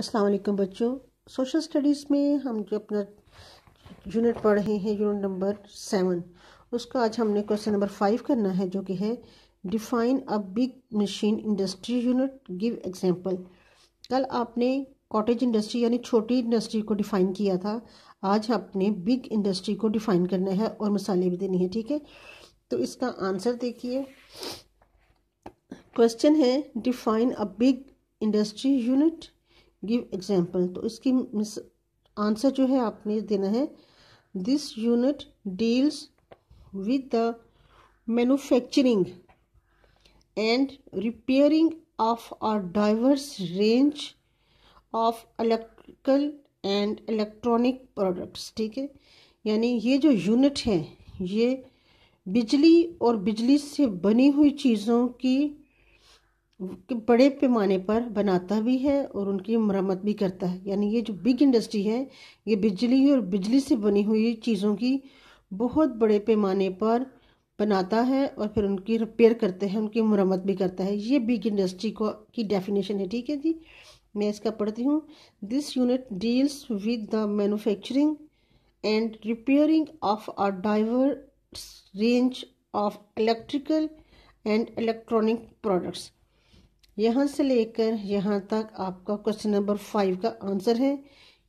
अस्सलाम वालेकुम बच्चों सोशल स्टडीज़ में हम जो अपना यूनिट पढ़ रहे हैं यूनिट नंबर सेवन उसका आज हमने क्वेश्चन नंबर फाइव करना है जो कि है define a big machine industry unit give example कल आपने कॉटेज इंडस्ट्री यानी छोटी इंडस्ट्री को डिफ़ाइन किया था आज आपने बिग इंडस्ट्री को डिफ़ाइन करना है और मसाले भी देनी है ठीक है तो इसका आंसर देखिए क्वेश्चन है define a big industry unit give example तो इसकी आंसर जो है आपने देना है this unit deals with the manufacturing and repairing of are diverse range of electrical and electronic products ठीक है यानी ये जो यूनिट है ये बिजली और बिजली से बनी हुई चीज़ों की बड़े पैमाने पर बनाता भी है और उनकी मरम्मत भी करता है यानी ये जो बिग इंडस्ट्री है ये बिजली और बिजली से बनी हुई चीज़ों की बहुत बड़े पैमाने पर बनाता है और फिर उनकी रिपेयर करते हैं उनकी मरम्मत भी करता है ये बिग इंडस्ट्री को की डेफिनेशन है ठीक है जी मैं इसका पढ़ती हूँ this unit deals with the manufacturing and repairing of a diverse range of electrical and electronic products यहाँ से लेकर यहाँ तक आपका क्वेश्चन नंबर फाइव का आंसर है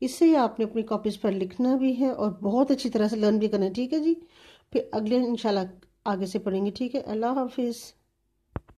इससे आपने अपनी कॉपीज पर लिखना भी है और बहुत अच्छी तरह से लर्न भी करना है ठीक है जी फिर अगले इंशाल्लाह आगे से पढ़ेंगे ठीक है अल्लाह हाफिज़